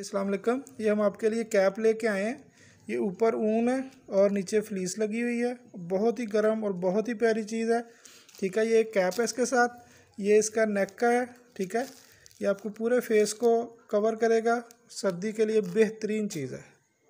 असलकम ये हम आपके लिए कैप लेके आए हैं ये ऊपर ऊन है और नीचे फ्लीस लगी हुई है बहुत ही गर्म और बहुत ही प्यारी चीज़ है ठीक है ये एक कैप है इसके साथ ये इसका नेक का है ठीक है ये आपको पूरे फेस को कवर करेगा सर्दी के लिए बेहतरीन चीज़ है